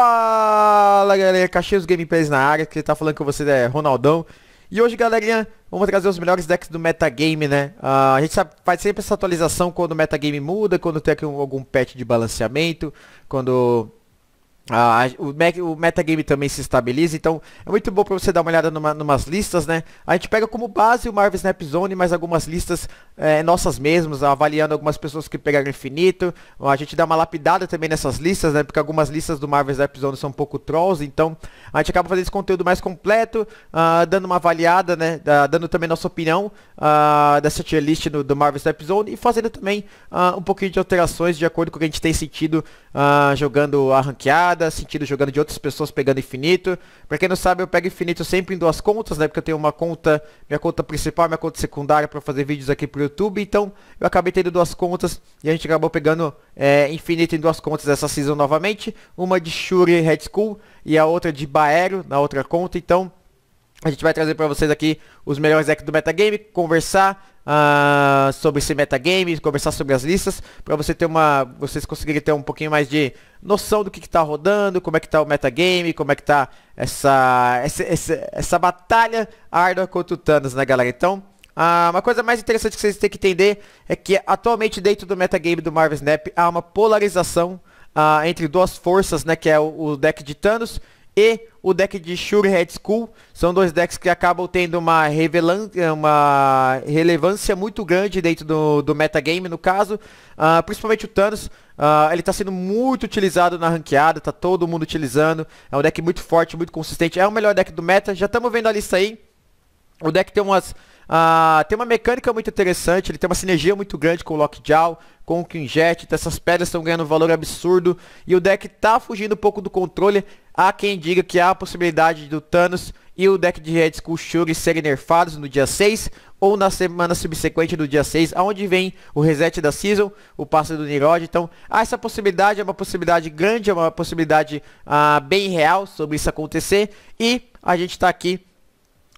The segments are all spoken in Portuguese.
Fala galera, Cacheiros Gameplays na área, que tá falando com você é Ronaldão. E hoje galerinha, vamos trazer os melhores decks do metagame, né? Uh, a gente sabe, faz sempre essa atualização quando o metagame muda, quando tem algum patch de balanceamento, quando ah, o, o metagame também se estabiliza, então é muito bom para você dar uma olhada numa, numas listas, né? A gente pega como base o Marvel Snap Zone, mas algumas listas é, nossas mesmas, avaliando algumas pessoas que pegaram infinito. A gente dá uma lapidada também nessas listas, né? Porque algumas listas do Marvel Snap Zone são um pouco trolls, então a gente acaba fazendo esse conteúdo mais completo, ah, dando uma avaliada, né? dando também nossa opinião ah, dessa tier list no, do Marvel Snap Zone e fazendo também ah, um pouquinho de alterações de acordo com o que a gente tem sentido jogando a ranqueada nada sentido jogando de outras pessoas pegando infinito. Pra quem não sabe, eu pego infinito sempre em duas contas, né? Porque eu tenho uma conta, minha conta principal, minha conta secundária para fazer vídeos aqui pro YouTube. Então, eu acabei tendo duas contas e a gente acabou pegando é, infinito em duas contas essa season novamente. Uma de Shuri Red School e a outra de Baero na outra conta. Então, a gente vai trazer para vocês aqui os melhores decks do metagame, conversar uh, sobre esse metagame, conversar sobre as listas, para você ter uma, vocês conseguirem ter um pouquinho mais de noção do que está rodando, como é que está o metagame, como é que está essa, essa, essa, essa batalha árdua contra o Thanos, né galera? Então, ah, uma coisa mais interessante que vocês têm que entender é que atualmente dentro do metagame do Marvel Snap há uma polarização ah, entre duas forças, né? Que é o, o, deck de Thanos e o deck de Shuri Head School. São dois decks que acabam tendo uma, uma relevância muito grande dentro do, do metagame, no caso. Uh, principalmente o Thanos. Uh, ele está sendo muito utilizado na ranqueada, tá todo mundo utilizando. É um deck muito forte, muito consistente. É o melhor deck do meta. Já estamos vendo a lista aí. O deck tem umas ah, tem uma mecânica muito interessante, ele tem uma sinergia muito grande com o Lockjaw, com o Kinjet, então essas pedras estão ganhando um valor absurdo e o deck tá fugindo um pouco do controle. Há quem diga que há a possibilidade do Thanos e o deck de Red Skull Shuri serem nerfados no dia 6 ou na semana subsequente do dia 6, aonde vem o reset da Season, o passe do Nirod. Então, há essa possibilidade, é uma possibilidade grande, é uma possibilidade ah, bem real sobre isso acontecer e a gente está aqui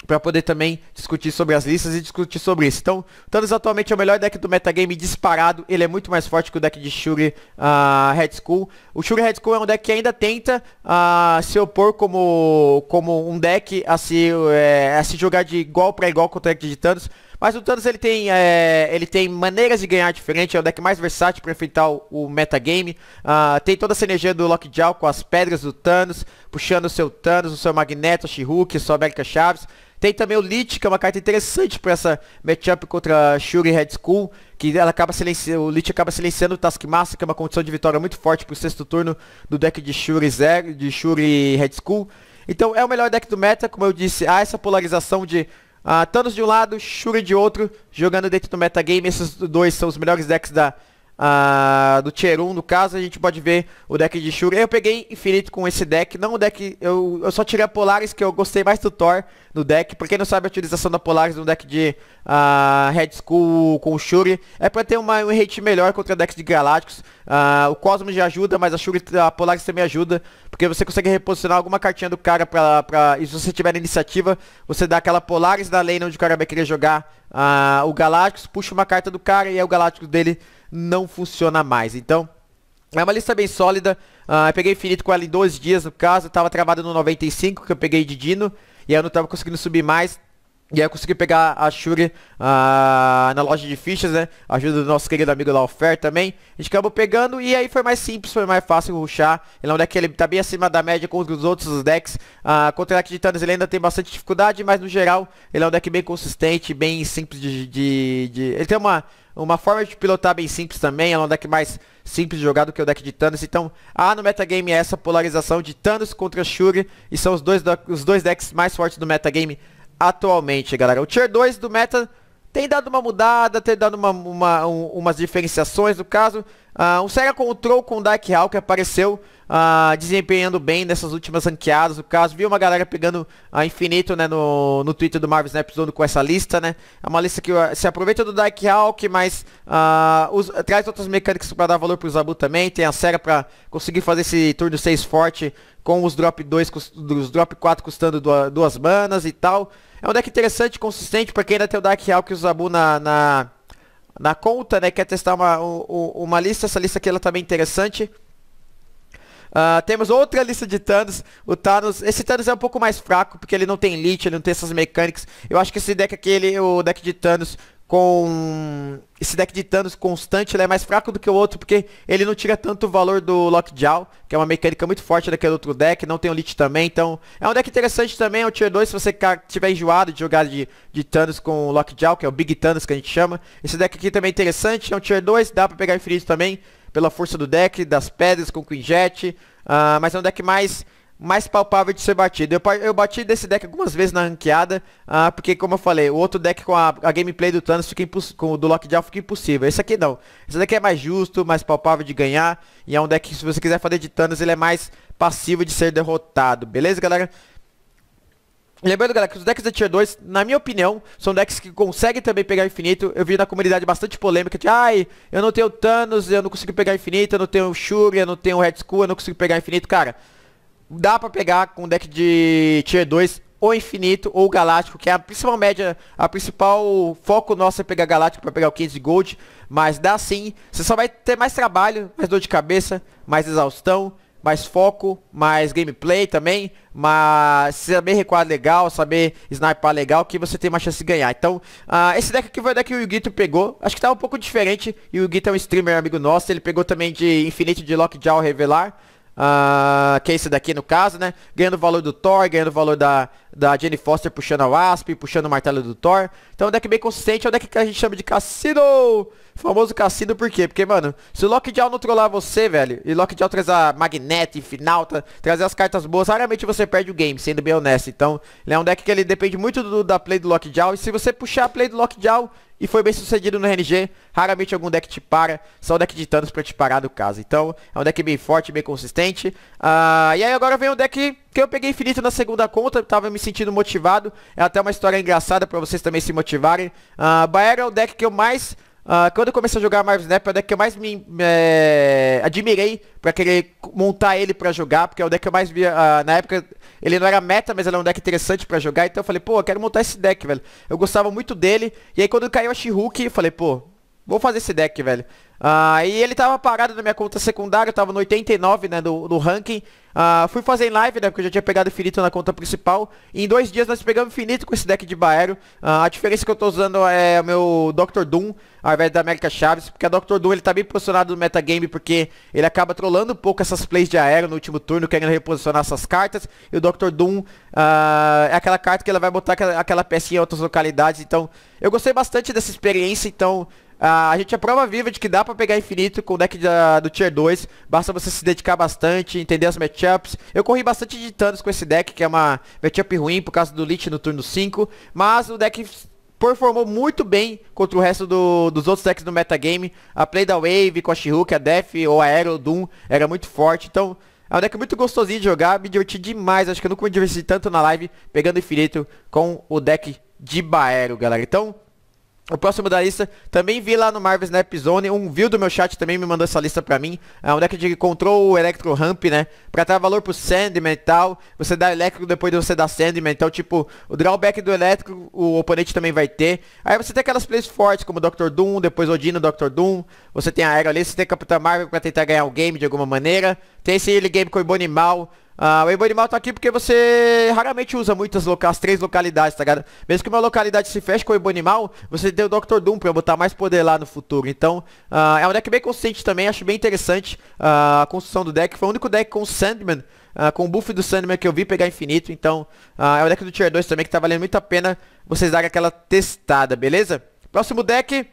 para poder também discutir sobre as listas e discutir sobre isso. Então, Thanos atualmente é o melhor deck do metagame disparado, ele é muito mais forte que o deck de Shuri uh, Red School. O Shuri Red School é um deck que ainda tenta uh, se opor como, como um deck a se, eh, a se jogar de igual para igual contra o deck de Thanos, mas o Thanos ele tem, é, ele tem maneiras de ganhar diferente, é o deck mais versátil para enfrentar o, o metagame. Uh, tem toda essa energia do Lockjaw com as pedras do Thanos, puxando o seu Thanos, o seu Magneto, a Shihuki, a sua América Chaves. Tem também o Lich, que é uma carta interessante para essa matchup contra Shuri Red School, que ela acaba silenciando, o Lich acaba silenciando o Taskmaster, que é uma condição de vitória muito forte para o sexto turno do deck de Shuri Zero, de Shuri Red School. Então é o melhor deck do meta, como eu disse, há essa polarização de ah, Thanos de um lado, Shuri de outro, jogando dentro do metagame, esses dois são os melhores decks da do Tier 1, no caso, a gente pode ver o deck de Shuri. Eu peguei Infinito com esse deck, não o deck... Eu, eu só tirei a Polaris, que eu gostei mais do Thor no deck. Pra quem não sabe, a utilização da Polaris no deck de ah, Red Skull com Shuri é pra ter uma, um hate melhor contra decks de Galácticos. o Cosmos já ajuda, mas a Shuri, a Polaris também ajuda, porque você consegue reposicionar alguma cartinha do cara pra... pra e se você tiver na iniciativa, você dá aquela Polaris da lane onde o cara vai querer jogar o Galácticos, puxa uma carta do cara e é o Galácticos dele não funciona mais. Então, é uma lista bem sólida. Uh, eu peguei infinito com ela em dois dias, no caso. Tava travada no 95, que eu peguei de Dino. E eu não tava conseguindo subir mais. E aí eu consegui pegar a Shuri ah, na loja de fichas, né? Ajuda do nosso querido amigo lá, o Fer, também. A gente acabou pegando e aí foi mais simples, foi mais fácil ruxar. Ele é um deck que ele tá bem acima da média com os outros decks. Ah, contra o deck de Thanos ele ainda tem bastante dificuldade, mas no geral ele é um deck bem consistente, bem simples de... de, de... Ele tem uma, uma forma de pilotar bem simples também, é um deck mais simples de jogar do que o deck de Thanos. Então, há no metagame essa polarização de Thanos contra Shuri. E são os dois, os dois decks mais fortes do metagame atualmente, galera. O Tier 2 do meta tem dado uma mudada, tem dado uma, uma um, umas diferenciações, no caso. Uh, um Sega Control com Dark Hawk apareceu uh, desempenhando bem nessas últimas ranqueadas, no caso. Vi uma galera pegando a ah, Infinito, né, no, no Twitter do Marvel Snap Zone com essa lista, né. É uma lista que se aproveita do Dark Hawk, mas os, traz outras mecânicas para dar valor para o Zabu também. Tem a Sega para conseguir fazer esse turno 6 forte com os drop 2, os drop 4 custando duas manas e tal. É um deck interessante, consistente, porque quem ainda tem o Dark Hawk e o Zabu na, na, na conta, né? Quer testar uma, uma lista, essa lista aqui ela tá bem é interessante. Uh, temos outra lista de Thanos. O Thanos. Esse Thanos é um pouco mais fraco, porque ele não tem Elite, ele não tem essas mecânicas. Eu acho que esse deck aqui, ele, o deck de Thanos, com esse deck de Thanos constante, ele é mais fraco do que o outro, porque ele não tira tanto o valor do Lockjaw, que é uma mecânica muito forte daquele outro deck, não tem o Lich também, então é um deck interessante também, é um Tier 2, se você tiver enjoado de jogar de, de Thanos com o Lockjaw, que é o Big Thanos que a gente chama. Esse deck aqui também é interessante, é um Tier 2, dá pra pegar infinito também, pela força do deck, das pedras com o Queen Jet, uh, ah, mas é um deck mais mais palpável de ser batido. Eu, eu bati desse deck algumas vezes na ranqueada, ah, porque como eu falei, o outro deck com a, a gameplay do Thanos fica com o do Lockjaw fica impossível. Esse aqui não. Esse daqui é mais justo, mais palpável de ganhar, e é um deck que se você quiser fazer de Thanos, ele é mais passivo de ser derrotado. Beleza, galera? Lembrando, galera, que os decks da Tier 2, na minha opinião, são decks que conseguem também pegar infinito. Eu vi na comunidade bastante polêmica de, ai, eu não tenho Thanos, eu não consigo pegar infinito, eu não tenho Shuri, eu não tenho Red Skull, eu não consigo pegar infinito. Cara, dá pra pegar com deck de tier 2 ou infinito ou galáctico, que é a principal média, a principal foco nosso é pegar galáctico para pegar o 15 gold, mas dá sim, você só vai ter mais trabalho, mais dor de cabeça, mais exaustão, mais foco, mais gameplay também, mas saber recuar legal, saber sniper legal, que você tem uma chance de ganhar. Então, uh, esse deck aqui foi o deck que o Yugito pegou, acho que tá um pouco diferente, e o Yugito é um streamer amigo nosso, ele pegou também de Infinite de Lockjaw Revelar, Uh, que é esse daqui no caso, né? Ganhando o valor do Thor, ganhando o valor da, da Jenny Foster puxando a Wasp, puxando o martelo do Thor. Então é um deck bem consistente, é um deck que a gente chama de Cassino! Famoso cassino por quê? Porque, mano, se o Lockjaw não trollar você, velho, e Lockjaw trazer Magnet, Finalta, trazer as cartas boas, raramente você perde o game, sendo bem honesto. Então, ele é um deck que ele depende muito do, da play do Lockjaw, e se você puxar a play do Lockjaw e foi bem sucedido no RNG, raramente algum deck te para, só o deck de Thanos pra te parar do caso. Então, é um deck bem forte, bem consistente. Uh, e aí agora vem um deck que eu peguei infinito na segunda conta, tava me sentindo motivado, é até uma história engraçada pra vocês também se motivarem. Uh, ah, Baer é o deck que eu mais Uh, quando eu comecei a jogar Marvel Snap, é o deck que eu mais me é, admirei pra querer montar ele pra jogar, porque é o deck que eu mais via. Uh, na época, ele não era meta, mas ele era é um deck interessante pra jogar, então eu falei, pô, eu quero montar esse deck, velho. Eu gostava muito dele, e aí quando caiu a she eu falei, pô, vou fazer esse deck, velho. Ah, e ele tava parado na minha conta secundária, eu tava no 89, né, no, no ranking. Ah, fui fazer em live, né, porque eu já tinha pegado infinito na conta principal. E em dois dias nós pegamos infinito com esse deck de Baero. Ah, a diferença que eu tô usando é o meu Dr. Doom, ao invés da América Chaves, porque a Dr. Doom ele tá bem posicionado no metagame, porque ele acaba trollando um pouco essas plays de aero no último turno, querendo reposicionar essas cartas. E o Dr. Doom é aquela carta que ela vai botar aquela, aquela pecinha em outras localidades. Então, eu gostei bastante dessa experiência, então... Ah, a gente é prova viva de que dá pra pegar infinito com o deck da, do Tier 2. Basta você se dedicar bastante, entender as matchups. Eu corri bastante de Thanos com esse deck, que é uma matchup ruim por causa do Lich no turno 5. Mas o deck performou muito bem contra o resto do, dos outros decks do metagame. A Play da Wave com a Shihulk, a Def ou a Aero Doom era muito forte. Então, é um deck muito gostosinho de jogar, me diverti demais. Acho que eu nunca me diverti tanto na live pegando infinito com o deck de Baero, galera. Então, o próximo da lista, também vi lá no Marvel Snap Zone, um view do meu chat também me mandou essa lista pra mim, onde é que encontrou o Electro Ramp, né, pra dar valor pro Sandman e tal, você dá Electro depois de você dar Sandman, então tipo, o drawback do Electro o oponente também vai ter, aí você tem aquelas plays fortes como Dr Doom, depois Odino, Dr Doom, você tem a Aero ali, você tem Capitão Marvel pra tentar ganhar o game de alguma maneira, tem esse early game com o Ibonimal, ah, o Animal tá aqui porque você raramente usa muitas locais, três localidades, tá ligado? Mesmo que uma localidade se feche com o Animal, você tem o Dr. Doom pra botar mais poder lá no futuro. Então, ah, é um deck bem consistente também, acho bem interessante ah, a construção do deck. Foi o único deck com Sandman, ah, com o buff do Sandman que eu vi pegar infinito. Então, ah, é um deck do Tier 2 também que tá valendo muito a pena vocês darem aquela testada, beleza? Próximo deck...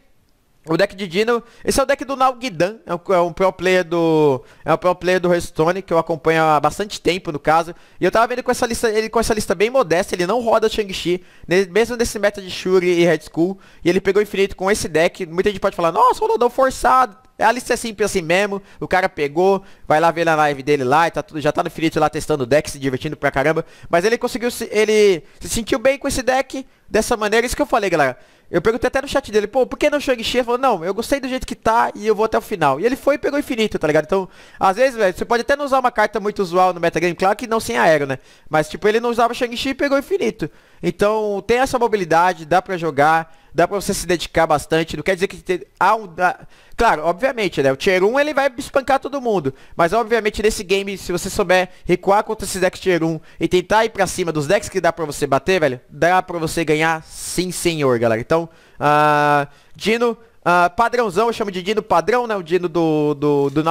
O deck de Dino, esse é o deck do Nalguidan, é um, é um pro player do é um pro player do Hearthstone que eu acompanho há bastante tempo no caso. E eu tava vendo com essa lista, ele com essa lista bem modesta, ele não roda Shang-Chi, mesmo nesse meta de Shuri e Red Skull, e ele pegou infinito com esse deck. Muita gente pode falar: "Nossa, o rodão forçado". É, a lista é simples assim mesmo, o cara pegou, vai lá ver na live dele lá, tá, já tá no infinito lá testando o deck, se divertindo pra caramba. Mas ele conseguiu, ele se sentiu bem com esse deck, dessa maneira, isso que eu falei, galera. Eu perguntei até no chat dele, pô, por que não Shang-Chi? Ele falou, não, eu gostei do jeito que tá e eu vou até o final. E ele foi e pegou infinito, tá ligado? Então, às vezes, velho, você pode até não usar uma carta muito usual no metagame, claro que não sem aéreo, né? Mas, tipo, ele não usava Shang-Chi e pegou infinito. Então tem essa mobilidade, dá para jogar, dá para você se dedicar bastante. Não quer dizer que tem, há um, há, claro, obviamente, né? O tier 1 ele vai espancar todo mundo, mas obviamente nesse game, se você souber recuar contra esses decks tier 1 e tentar ir para cima dos decks que dá para você bater, velho, dá para você ganhar, sim, senhor, galera. Então, uh, Dino Uh, padrãozão, eu chamo de Dino padrão, né? O Dino do, do, do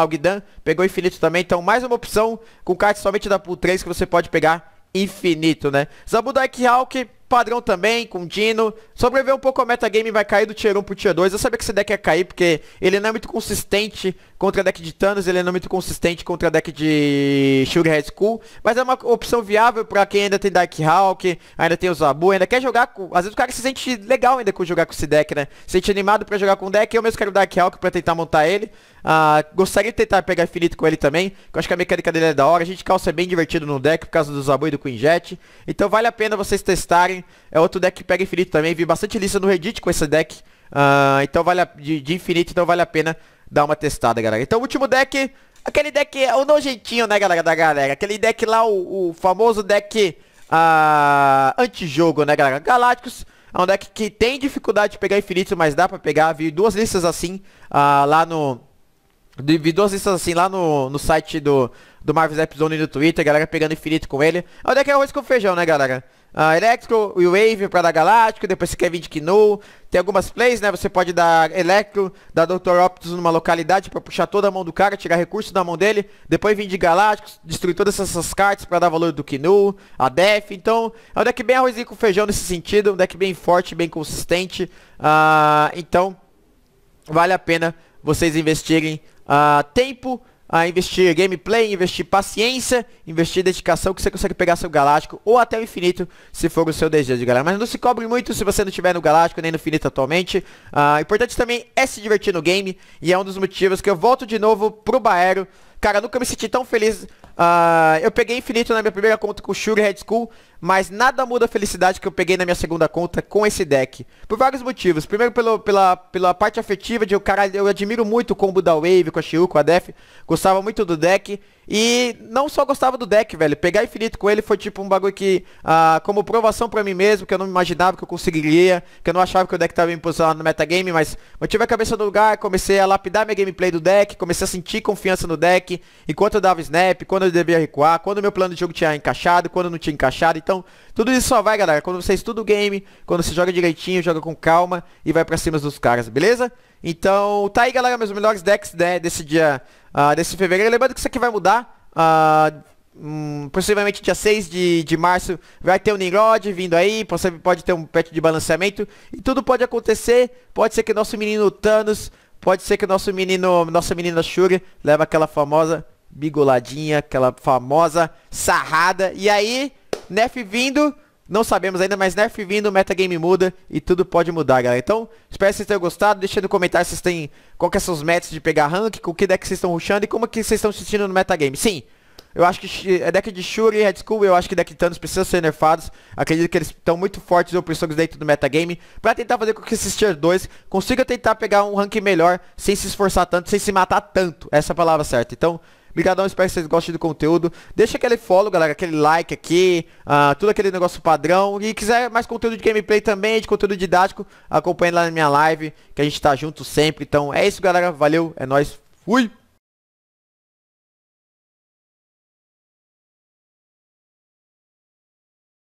Pegou infinito também. Então, mais uma opção com cartas somente da Pool 3 que você pode pegar infinito, né? Zabu Zabudike Hawk, padrão também, com Dino. Sobreviver um pouco ao metagame, vai cair do Tier 1 pro Tier 2. Eu sabia que esse deck ia cair, porque ele não é muito consistente contra deck de Thanos, ele não é muito consistente contra deck de Shuri High School. Mas é uma opção viável pra quem ainda tem Dark Hawk, ainda tem o Zabu, ainda quer jogar com... Às vezes o cara se sente legal ainda com jogar com esse deck, né? Se sente animado pra jogar com o deck, eu mesmo quero Dark Hawk pra tentar montar ele. Ah, gostaria de tentar pegar infinito com ele também, que eu acho que a mecânica dele é da hora. A gente calça bem divertido no deck por causa do Zabu e do Quinjet. Então vale a pena vocês testarem. É outro deck que pega infinito também. Vi bastante lista no Reddit com esse deck. Ah, então vale a... de, de infinito, então vale a pena dar uma testada, galera. Então o último deck, aquele deck, o nojentinho, né, galera, da galera. Aquele deck lá, o, o famoso deck ah, antijogo, né, galera. Galácticos. É um deck que tem dificuldade de pegar infinito, mas dá pra pegar. Vi duas listas assim ah, lá no, Vi duas listas assim lá no, no site do, do Marvels Zap no do Twitter, galera pegando infinito com ele. Onde é que é o arroz com feijão, né, galera? Uh, Electro, e Wave pra dar Galáctico, depois você quer de Knu. Tem algumas plays, né? Você pode dar Electro, dar Dr. Optus numa localidade pra puxar toda a mão do cara, tirar recurso da mão dele. Depois vir de Galáctico, destruir todas essas cartas pra dar valor do Knu, a Def. Então, é um deck bem arrozinho com feijão nesse sentido, um deck bem forte, bem consistente. Uh, então vale a pena vocês investirem uh, tempo, a ah, investir gameplay, investir paciência, investir dedicação que você consegue pegar seu Galáctico ou até o infinito se for o seu desejo, galera. Mas não se cobre muito se você não estiver no Galáctico nem no infinito atualmente. Uh, importante também é se divertir no game e é um dos motivos que eu volto de novo pro Baero. Cara, nunca me senti tão feliz Uh, eu peguei infinito na minha primeira conta com o Shuri Red School, mas nada muda a felicidade que eu peguei na minha segunda conta com esse deck. Por vários motivos. Primeiro pelo, pela, pela parte afetiva de o cara, eu admiro muito o combo da Wave, com a Shiu, com a Def. Gostava muito do deck. E não só gostava do deck, velho. Pegar infinito com ele foi tipo um bagulho que, uh, como provação pra mim mesmo, que eu não imaginava que eu conseguiria, que eu não achava que o deck tava me posicionando no metagame, mas mantive a cabeça no lugar, comecei a lapidar minha gameplay do deck, comecei a sentir confiança no deck, enquanto eu dava snap, quando eu devia recuar, quando meu plano de jogo tinha encaixado, quando não tinha encaixado. Então, tudo isso só vai, galera, quando você estuda o game, quando você joga direitinho, joga com calma e vai pra cima dos caras, beleza? Então, tá aí, galera, meus melhores decks né, desse dia, uh, desse fevereiro. Lembrando que isso aqui vai mudar. Uh, possivelmente dia 6 de, de março vai ter o um Nimrod vindo aí, pode, pode ter um patch de balanceamento e tudo pode acontecer, pode ser que nosso menino Thanos, pode ser que nosso menino, nossa menina Shuri leva aquela famosa bigoladinha, aquela famosa sarrada. E aí, Nef vindo, não sabemos ainda, mas Nerf vindo, o metagame muda e tudo pode mudar, galera. Então, espero que vocês tenham gostado. Deixa no comentário se vocês têm... Qual que é são os métodos de pegar rank, com que deck vocês estão rushando e como que vocês estão se sentindo no metagame. Sim, eu acho que é deck de Shuri, Red Skull, eu acho que deck de Thanos precisam ser nerfados. Acredito que eles estão muito fortes e opressores dentro do metagame. Pra tentar fazer com que esses Tier 2 consiga tentar pegar um rank melhor sem se esforçar tanto, sem se matar tanto. Essa é a palavra certa. Então... Obrigadão, espero que vocês gostem do conteúdo. Deixa aquele follow, galera, aquele like aqui, uh, tudo aquele negócio padrão. E quiser mais conteúdo de gameplay também, de conteúdo didático, acompanhe lá na minha live, que a gente tá junto sempre. Então é isso, galera. Valeu, é nóis. Fui!